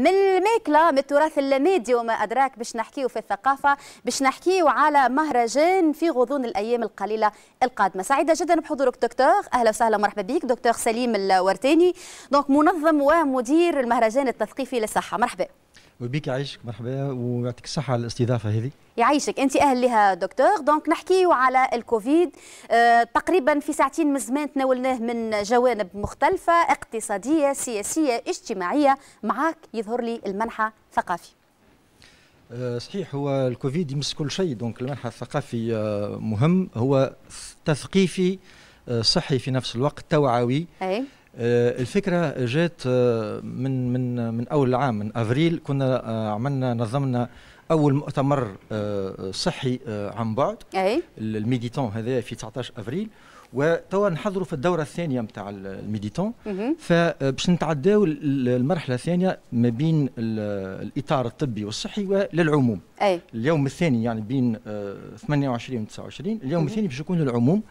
من الماكله من التراث المادي وما ادراك باش نحكيو في الثقافه باش نحكيو على مهرجان في غضون الايام القليله القادمه سعيده جدا بحضورك دكتور اهلا وسهلا مرحبا بك دكتور سليم الورتاني دونك منظم ومدير المهرجان التثقيفي للصحه مرحبا وبيك يعيشك مرحبا ويعطيك الصحة على الاستضافة هذه يعيشك أنت أهل لها دكتور دونك نحكيو على الكوفيد أه تقريبا في ساعتين من زمان تناولناه من جوانب مختلفة اقتصادية سياسية اجتماعية معك يظهر لي المنحى ثقافي آه، صحيح هو الكوفيد يمس كل شيء دونك المنحى الثقافي آه، مهم هو تثقيفي آه، صحي في نفس الوقت توعوي أي. آه، الفكره جات آه، من من من اول العام من افريل كنا آه، عملنا نظمنا اول مؤتمر صحي عن بعد أي. الميديتون هذا في 19 افريل وتوا نحضروا في الدوره الثانيه نتاع الميديتون فباش آه، نتعداو المرحله الثانيه ما بين الاطار الطبي والصحي وللعموم أي. اليوم الثاني يعني بين 28 و 29 اليوم الثاني باش يكون للعموم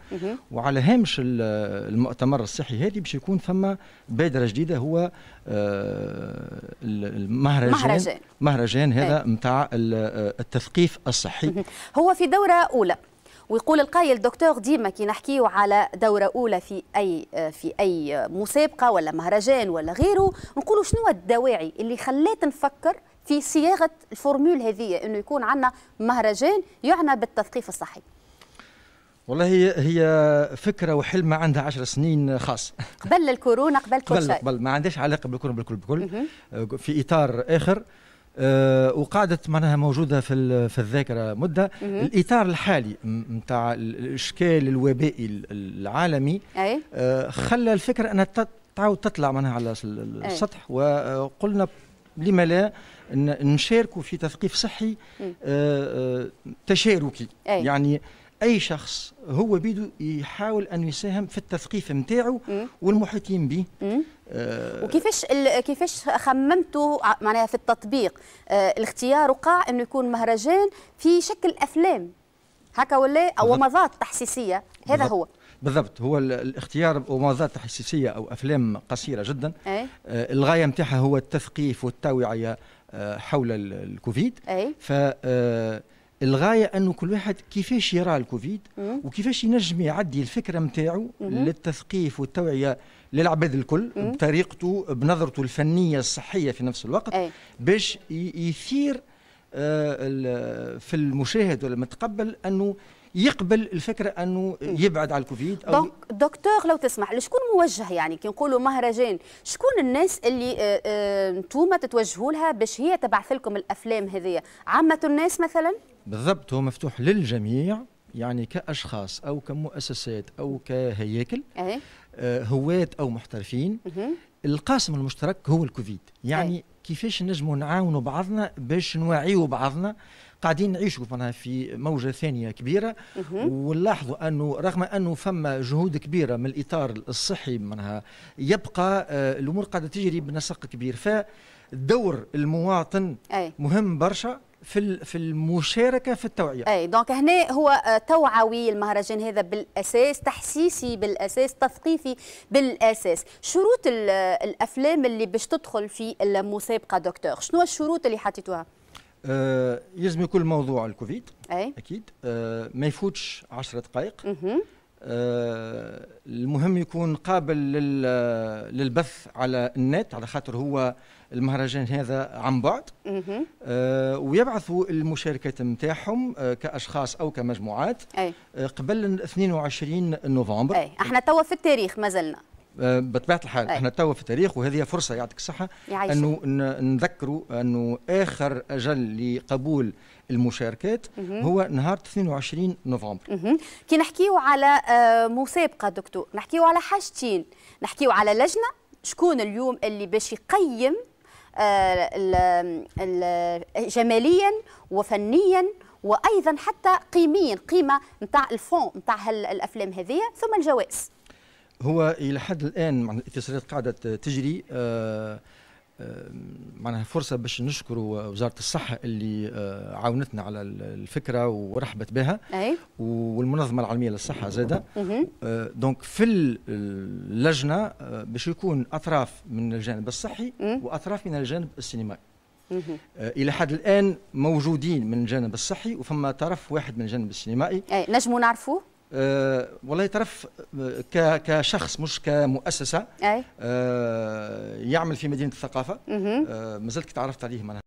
وعلى هامش المؤتمر الصحي هذه باش يكون فما بادره جديده هو آه، المهرجان مهرجان, مهرجان هذا نتاع آه، التثقيف الصحي هو في دوره اولى ويقول القايل دكتور ديما كي نحكيو على دوره اولى في اي في اي مسابقه ولا مهرجان ولا غيره نقولوا شنو الدواعي اللي خلات نفكر في صياغه الفورمول هذه انه يكون عندنا مهرجان يعنى بالتثقيف الصحي والله هي هي فكره وحلم عندها 10 سنين خاص قبل الكورونا قبل كل شيء قبل ما عندهاش علاقه بالكورونا بالكل بكل في اطار اخر آه، وقعدت معناها موجوده في في الذاكره مده مم. الاطار الحالي نتاع الاشكال الوبائي العالمي أي. آه، خلى الفكره انها تعاود تطلع منها على السطح أي. وقلنا لما لا نشاركوا في تثقيف صحي آه، تشاركي أي. يعني اي شخص هو بيدو يحاول انه يساهم في التثقيف نتاعو والمحيطين به آه وكيفاش كيفاش خممتوا معناها في التطبيق آه الاختيار وقع انه يكون مهرجان في شكل افلام هكا ولا او مضات تحسيسيه هذا بالضبط. هو بالضبط هو الاختيار ومضات تحسيسيه او افلام قصيره جدا آه الغايه نتاعها هو التثقيف والتوعيه آه، حول الكوفيد أي؟ ف آه، الغايه انه كل واحد كيفاش يرى الكوفيد وكيفاش ينجم يعدي الفكره نتاعو للتثقيف والتوعيه للعباد الكل بطريقته بنظرته الفنيه الصحيه في نفس الوقت باش يثير آه، في المشاهد ولا المتقبل انه يقبل الفكره انه يبعد على الكوفيد او دونك دكتور لو تسمح لشكون موجه يعني كي نقولوا مهرجان شكون الناس اللي انتوما آه، آه، تتوجهوا لها باش هي تبعث لكم الافلام هذه عامه الناس مثلا بالضبط هو مفتوح للجميع يعني كاشخاص او كمؤسسات او كهياكل أه. هواة او محترفين القاسم المشترك هو الكوفيد يعني أي. كيفاش نجموا نعاونوا بعضنا باش نوعيوا بعضنا قاعدين نعيشوا معناها في موجه ثانيه كبيره ونلاحظوا انه رغم انه فما جهود كبيره من الاطار الصحي معناها يبقى آه، الامور قاعده تجري بنسق كبير فدور المواطن أي. مهم برشا في في المشاركه في التوعيه اي دونك هنا هو آه، توعوي المهرجان هذا بالاساس تحسيسي بالاساس تثقيفي بالاساس شروط الافلام اللي باش تدخل في المسابقه دكتور شنو الشروط اللي حطيتوها آه، يلزم يكون موضوع الكوفيد أي. اكيد آه، ما يفوتش 10 دقائق آه، المهم يكون قابل للبث على النت على خاطر هو المهرجان هذا عن بعد آه ويبعثوا المشاركات نتاعهم كاشخاص او كمجموعات أي. آه قبل 22 نوفمبر اي احنا توا في التاريخ مازلنا آه، بطبيعه الحال أي. احنا توا في تاريخ وهذه فرصه يعطيك الصحه انه نذكروا انه اخر اجل لقبول المشاركات مه. هو نهار 22 نوفمبر كي نحكيو على آه، مسابقه دكتور نحكيو على حاجتين نحكيو على لجنه شكون اليوم اللي باش يقيم آه، جماليا وفنيا وايضا حتى قيميا قيمه نتاع الفون نتاع الافلام هذه ثم الجوائز هو الى حد الان مع الاتصالات قاعده تجري آه، آه، معناها فرصه باش نشكروا وزاره الصحه اللي آه، عاونتنا على الفكره ورحبت بها أي. والمنظمه العالميه للصحه زاده دونك في اللجنه باش يكون اطراف من الجانب الصحي واطراف من الجانب السينمائي الى حد الان موجودين من الجانب الصحي وفما طرف واحد من الجانب السينمائي أي. نجموا نعرفوه أه والله تعرف كشخص مش كمؤسسه أي. أه يعمل في مدينه الثقافه أه مازلت تعرفت عليه معناها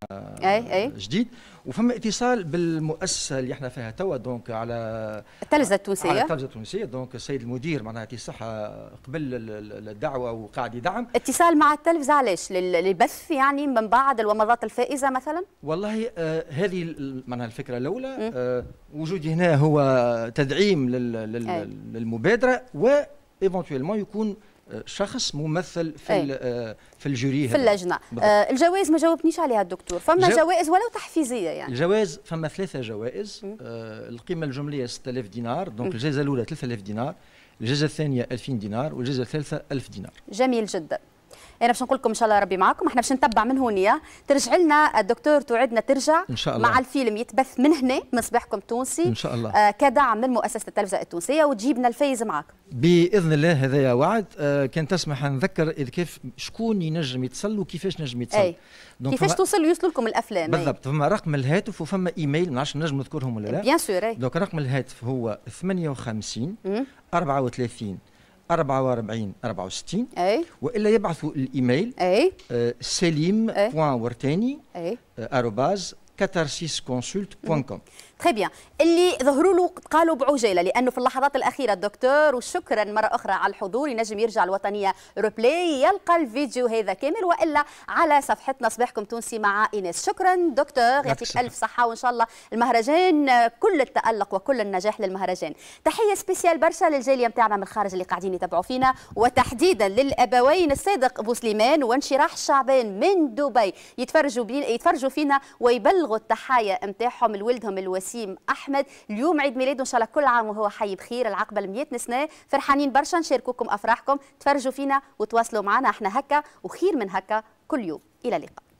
أي أي. جديد وفما اتصال بالمؤسسه اللي احنا فيها توا دونك على التلفزه التونسيه على التلفزه التونسيه دونك السيد المدير معناها يعطيه الصحه قبل الدعوه وقاعد يدعم اتصال مع التلفزه علاش للبث يعني من بعد الومضات الفائزه مثلا والله آه هذه معناها الفكره الاولى آه وجودي هنا هو تدعيم للمبادره و ايفونتويلمون يكون شخص ممثل في أي. آه، في الجوري في اللجنه آه، بالضبط. الجوائز ما جاوبنيش عليها الدكتور فما جو... جوائز ولو تحفيزيه يعني الجوائز فما ثلاثه جوائز آه القيمه الجمليه 6000 دينار دونك الجائزه الاولى 3000 دينار الجائزه الثانيه 2000 دينار والجائزه الثالثه 1000 دينار جميل جدا انا باش نقول لكم ان شاء الله ربي معكم احنا باش نتبع من هونيا ترجع لنا الدكتور توعدنا ترجع إن شاء الله. مع الفيلم يتبث من هنا مصباحكم التونسي ان شاء الله آه كدعم من مؤسسه التلفزه التونسيه وتجيبنا الفايز معك باذن الله يا وعد آه كان تسمح نذكر اذا كيف شكون ينجم يتصل وكيفاش نجم يتصل أي. كيفاش توصل ويوصلوا لكم الافلام بالضبط فما رقم الهاتف وفما ايميل ما نعرفش نجم نذكرهم ولا لا بيان سور دونك رقم الهاتف هو 58 34 44 64 اي والا يبعثوا الايميل اي آه سليم بوان ورتاني اي آه كاتارسيسكونسلت بوان كوم تري طيب بيان اللي ظهروا له قالوا بعجاله لانه في اللحظات الاخيره الدكتور وشكرا مره اخرى على الحضور ينجم يرجع الوطنيه روبلاي يلقى الفيديو هذا كامل والا على صفحتنا صباحكم تونسي مع ايناس شكرا دكتور يعطيك الف صحه وان شاء الله المهرجان كل التالق وكل النجاح للمهرجان تحيه سبيسيال برشا للجاليه نتاعنا من الخارج اللي قاعدين يتابعوا فينا وتحديدا للابوين الصادق بو سليمان وانشراح شعبان من دبي يتفرجوا يتفرجوا فينا ويبلغوا التحايا نتاعهم لولدهم الوسيم وسيم احمد اليوم عيد ميلاده ان شاء الله كل عام وهو حي بخير العقبه ل 100 فرحانين برشا نشاركوكم افراحكم تفرجوا فينا وتواصلوا معنا احنا هكا وخير من هكا كل يوم الى اللقاء